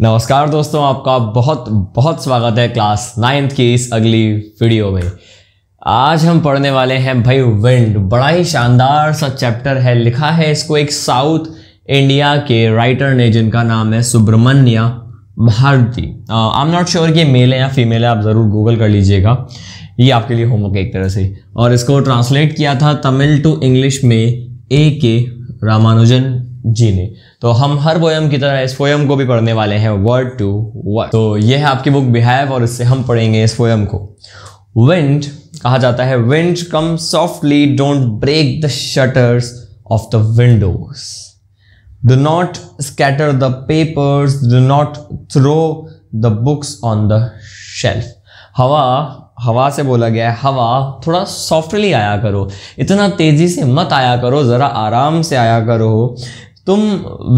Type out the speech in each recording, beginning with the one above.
नमस्कार दोस्तों आपका बहुत बहुत स्वागत है क्लास नाइन्थ की इस अगली वीडियो में आज हम पढ़ने वाले हैं भाई विंड बड़ा ही शानदार सा चैप्टर है लिखा है इसको एक साउथ इंडिया के राइटर ने जिनका नाम है Subramanya Bharathi I am not sure कि मेल है या फीमेल है आप ज़रूर गूगल कर लीजिएगा ये आपके लिए होमवर्क है एक तरह से और इसको ट्रांसलेट किया था तमिल टू इंग्लिश में ए के रामानुजन जी ने तो हम हर पोएम की तरह इस पोएम को भी पढ़ने वाले हैं वर्ड टू वर्ड तो यह है आपकी बुक बिहेव और इससे हम पढ़ेंगे इस पोएम को विंड कहा जाता है wind come softly don't break the shutters of the windows do not scatter the papers do not throw the books on the shelf हवा हवा से बोला गया है हवा थोड़ा सॉफ्टली आया करो इतना तेज़ी से मत आया करो ज़रा आराम से आया करो तुम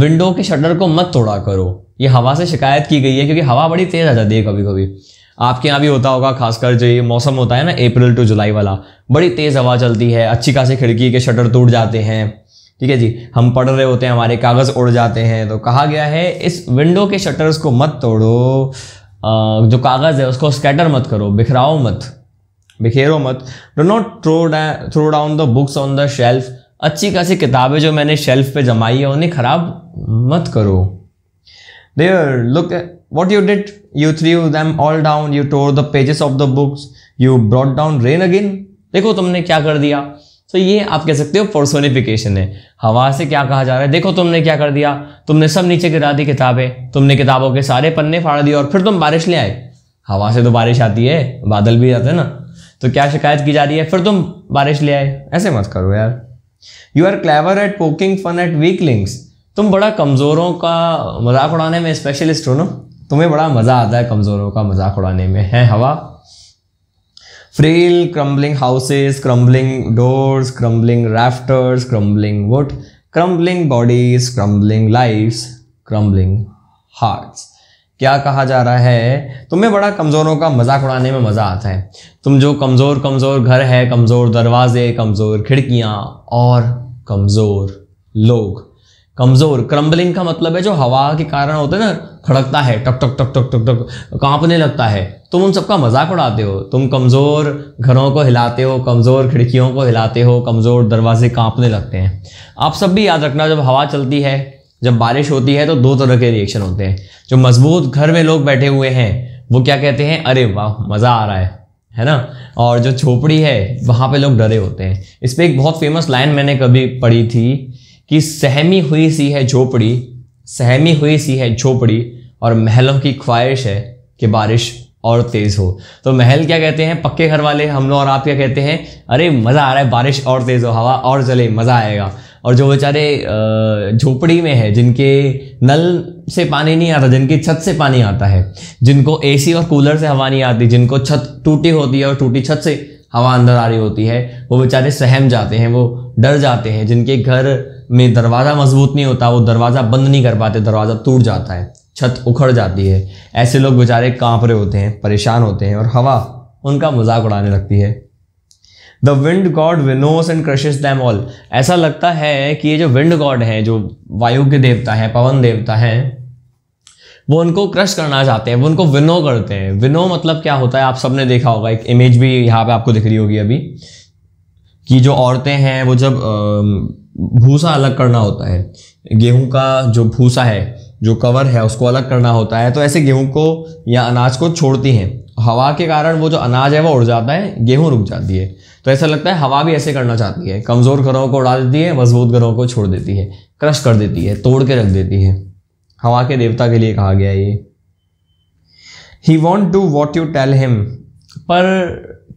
विंडो के शटर को मत तोड़ा करो ये हवा से शिकायत की गई है क्योंकि हवा बड़ी तेज़ आ जाती है कभी कभी आपके यहाँ भी होता होगा खासकर जो ये मौसम होता है ना अप्रैल टू जुलाई वाला बड़ी तेज़ हवा चलती है अच्छी खासी खिड़की के शटर टूट जाते हैं ठीक है जी हम पढ़ रहे होते हैं हमारे कागज़ उड़ जाते हैं तो कहा गया है इस विंडो के शटर्स को मत तोड़ो जो कागज़ है उसको स्कैटर मत करो बिखराओ मत बिखेरो मत do not throw throw down the books on the shelf अच्छी खासी किताबें जो मैंने शेल्फ पे जमाई है उन्हें ख़राब मत करो there look what you did you you them all down you tore the pages of the books you brought down rain again देखो तुमने क्या कर दिया तो ये आप कह सकते हो पर्सोनिफिकेशन है हवा से क्या कहा जा रहा है देखो तुमने क्या कर दिया तुमने सब नीचे गिरा दी किताबें तुमने किताबों के सारे पन्ने फाड़ दिए और फिर तुम बारिश ले आए हवा से तो बारिश आती है बादल भी आते हैं ना तो क्या शिकायत की जा रही है फिर तुम बारिश ले आए ऐसे मत करो यार you are clever at poking fun at weak तुम बड़ा कमज़ोरों का मजाक उड़ाने में स्पेशलिस्ट हो ना तुम्हें बड़ा मज़ा आता है कमज़ोरों का मजाक उड़ाने में है हवा frail crumbling houses crumbling doors crumbling rafters crumbling wood crumbling bodies crumbling life crumbling hearts क्या कहा जा रहा है तुम्हें बड़ा कमज़ोरों का मजाक उड़ाने में मज़ा आता है तुम जो कमज़ोर कमज़ोर घर है कमज़ोर दरवाजे कमज़ोर खिड़कियाँ और कमज़ोर लोग कमज़ोर क्रम्बलिंग का मतलब है जो हवा के कारण होता है ना खड़कता है टक टक टक टक टक टक कांपने लगता है तुम उन सबका मजाक उड़ाते हो तुम कमज़ोर घरों को हिलाते हो कमज़ोर खिड़कियों को हिलाते हो कमज़ोर दरवाजे कांपने लगते हैं आप सब भी याद रखना जब हवा चलती है जब बारिश होती है तो दो तरह के रिएक्शन होते हैं जो मजबूत घर में लोग बैठे हुए हैं वो क्या कहते हैं अरे वाह मज़ा आ रहा है है ना और जो झोपड़ी है वहाँ पे लोग डरे होते हैं इस पर एक बहुत फेमस लाइन मैंने कभी पढ़ी थी कि सहमी हुई सी है झोपड़ी सहमी हुई सी है झोपड़ी और महलों की ख्वाहिश है कि बारिश और तेज़ हो तो महल क्या कहते हैं पक्के घर वाले हम लोग और आप क्या कहते हैं अरे मज़ा आ रहा है बारिश और तेज़ हो हवा और चले मज़ा आएगा और जो बेचारे झोपड़ी में है जिनके नल से पानी नहीं आता जिनकी छत से पानी आता है जिनको एसी और कूलर से हवा नहीं आती जिनको छत टूटी होती है और टूटी छत से हवा अंदर आ रही होती है वो बेचारे सहम जाते हैं वो डर जाते हैं जिनके घर में दरवाज़ा मजबूत नहीं होता वो दरवाज़ा बंद नहीं कर पाते दरवाज़ा टूट जाता है छत उखड़ जाती है ऐसे लोग बेचारे कांप रहे होते हैं परेशान होते हैं और हवा उनका मजाक उड़ाने लगती है the wind god winnows and crushes them all ऐसा लगता है कि ये जो विंड गॉड है जो वायु के देवता है पवन देवता है वो उनको क्रश करना चाहते हैं वो उनको विनो करते हैं विनो मतलब क्या होता है आप सबने देखा होगा एक इमेज भी यहाँ पे आपको दिख रही होगी अभी कि जो औरतें हैं वो जब भूसा अलग करना होता है गेहूं का जो भूसा है जो कवर है उसको अलग करना होता है तो ऐसे गेहूं को या अनाज को छोड़ती हैं हवा के कारण वो जो अनाज है वो उड़ जाता है गेहूं रुक जाती है तो ऐसा लगता है हवा भी ऐसे करना चाहती है कमज़ोर ग्रहों को उड़ा देती है मजबूत ग्रहों को छोड़ देती है क्रश कर देती है तोड़ के रख देती है हवा के देवता के लिए कहा गया ये he won't do what you tell him पर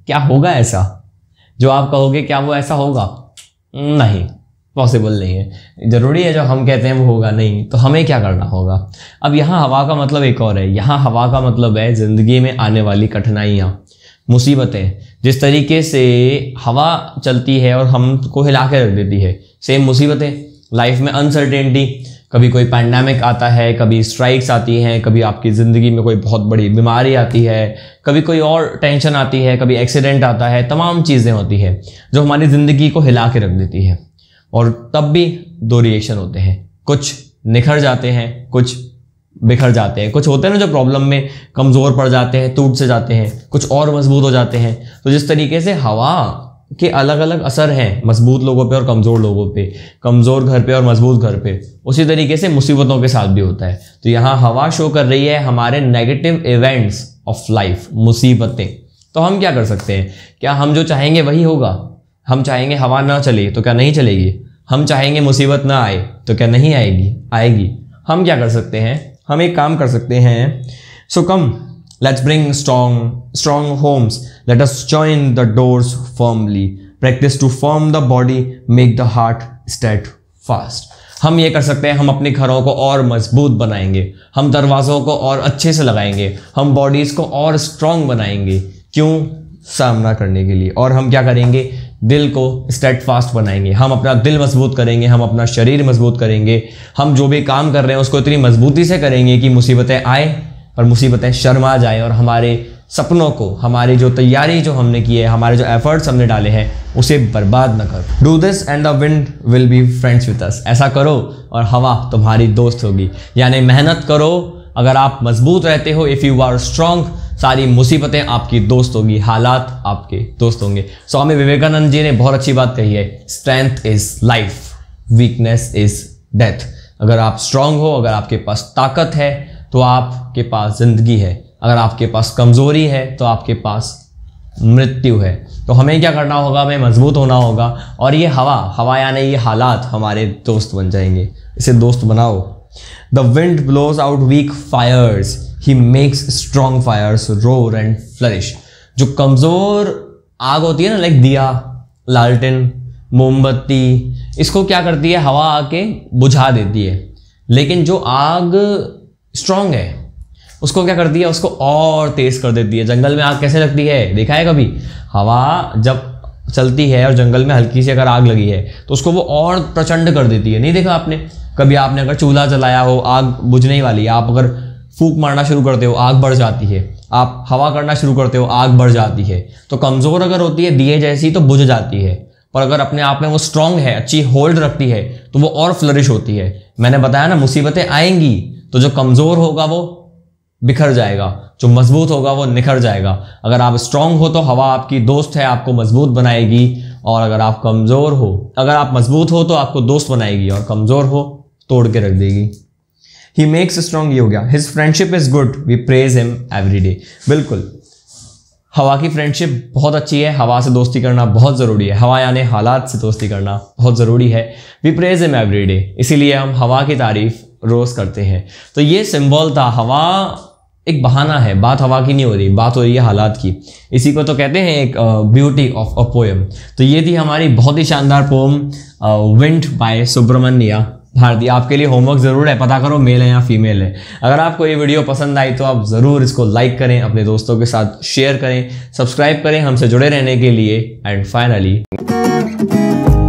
क्या होगा ऐसा जो आप कहोगे क्या वो ऐसा होगा नहीं पॉसिबल नहीं है ज़रूरी है जो हम कहते हैं वो होगा नहीं तो हमें क्या करना होगा अब यहाँ हवा का मतलब एक और है यहाँ हवा का मतलब है ज़िंदगी में आने वाली कठिनाइयाँ मुसीबतें जिस तरीके से हवा चलती है और हमको हिला के रख देती है सेम मुसीबतें लाइफ में अनसर्टेनिटी कभी कोई पैंडमिक आता है कभी स्ट्राइक्स आती हैं कभी आपकी ज़िंदगी में कोई बहुत बड़ी बीमारी आती है कभी कोई और टेंशन आती है कभी एक्सीडेंट आता है तमाम चीज़ें होती हैं जो हमारी ज़िंदगी को हिला के रख देती है और तब भी दो रिएक्शन होते हैं कुछ निखर जाते हैं कुछ बिखर जाते हैं कुछ होते हैं ना जो प्रॉब्लम में कमज़ोर पड़ जाते हैं टूट से जाते हैं कुछ और मजबूत हो जाते हैं तो जिस तरीके से हवा के अलग अलग असर हैं मजबूत लोगों पे और कमज़ोर लोगों पे कमज़ोर घर पे और मजबूत घर पे उसी तरीके से मुसीबतों के साथ भी होता है तो यहाँ हवा शो कर रही है हमारे नेगेटिव इवेंट्स ऑफ लाइफ मुसीबतें तो हम क्या कर सकते हैं क्या हम जो चाहेंगे वही होगा हम चाहेंगे हवा ना चले तो क्या नहीं चलेगी हम चाहेंगे मुसीबत ना आए तो क्या नहीं आएगी आएगी हम क्या कर सकते हैं हम एक काम कर सकते हैं so come let's bring strong strong homes let us join the doors firmly practise to form the body make the heart steadfast हम ये कर सकते हैं हम अपने घरों को और मजबूत बनाएंगे हम दरवाज़ों को और अच्छे से लगाएंगे हम बॉडीज़ को और स्ट्रॉन्ग बनाएंगे क्यों सामना करने के लिए और हम क्या करेंगे दिल को स्टेट फास्ट बनाएंगे हम अपना दिल मजबूत करेंगे हम अपना शरीर मजबूत करेंगे हम जो भी काम कर रहे हैं उसको इतनी मजबूती से करेंगे कि मुसीबतें आए पर मुसीबतें शर्मा जाए और हमारे सपनों को हमारी जो तैयारी जो हमने की है हमारे जो एफर्ट्स हमने डाले हैं उसे बर्बाद न करो do this and the wind will be friends with us ऐसा करो और हवा तुम्हारी दोस्त होगी यानी मेहनत करो अगर आप मजबूत रहते हो इफ़ यू आर स्ट्रांग सारी मुसीबतें आपकी दोस्त होगी हालात आपके दोस्त होंगे स्वामी विवेकानंद जी ने बहुत अच्छी बात कही है strength is life weakness is death अगर आप स्ट्रांग हो अगर आपके पास ताकत है तो आपके पास ज़िंदगी है अगर आपके पास कमज़ोरी है तो आपके पास मृत्यु है तो हमें क्या करना होगा हमें मजबूत होना होगा और ये हवा हवा यानी ये हालात हमारे दोस्त बन जाएंगे इसे दोस्त बनाओ the wind blows out weak fires he makes strong fires roar and flourish जो कमज़ोर आग होती है ना लाइक दिया लालटेन मोमबत्ती इसको क्या करती है हवा आके बुझा देती है लेकिन जो आग स्ट्रांग है उसको क्या करती है उसको और तेज कर देती है जंगल में आग कैसे लगती है देखा है कभी हवा जब चलती है और जंगल में हल्की सी अगर आग लगी है तो उसको वो और प्रचंड कर देती है नहीं देखा आपने कभी आपने अगर चूल्हा जलाया हो आग बुझने ही वाली है आप अगर फूक मारना शुरू करते हो आग बढ़ जाती है आप हवा करना शुरू करते हो आग बढ़ जाती है तो कमज़ोर अगर होती है दिए जैसी तो बुझ जाती है पर अगर अपने आप में वो स्ट्रांग है अच्छी होल्ड रखती है तो वो और फ्लरिश होती है मैंने बताया ना मुसीबतें आएंगी तो जो कमज़ोर होगा वो बिखर जाएगा जो मजबूत होगा वो निखर जाएगा अगर आप स्ट्रांग हो तो हवा आपकी दोस्त है आपको मजबूत बनाएगी और अगर आप कमज़ोर हो अगर आप मजबूत हो तो आपको दोस्त बनाएगी और कमज़ोर हो तोड़ के रख देगी ही मेक्स स्ट्रॉन्ग ये हो गया his friendship is good we praise him every day बिल्कुल हवा की फ्रेंडशिप बहुत अच्छी है हवा से दोस्ती करना बहुत ज़रूरी है हवा यानी हालात से दोस्ती करना बहुत ज़रूरी है we praise him every day इसीलिए हम हवा की तारीफ रोज़ करते हैं तो ये सिंबल था हवा एक बहाना है बात हवा की नहीं हो रही बात हो रही है हालात की इसी को तो कहते हैं एक ब्यूटी ऑफ अ पोएम तो ये थी हमारी बहुत ही शानदार पोम विंट बाय सुब्रमण्या भारती आपके लिए होमवर्क ज़रूर है पता करो मेल है या फीमेल है अगर आपको ये वीडियो पसंद आई तो आप ज़रूर इसको लाइक करें अपने दोस्तों के साथ शेयर करें सब्सक्राइब करें हमसे जुड़े रहने के लिए एंड फाइनली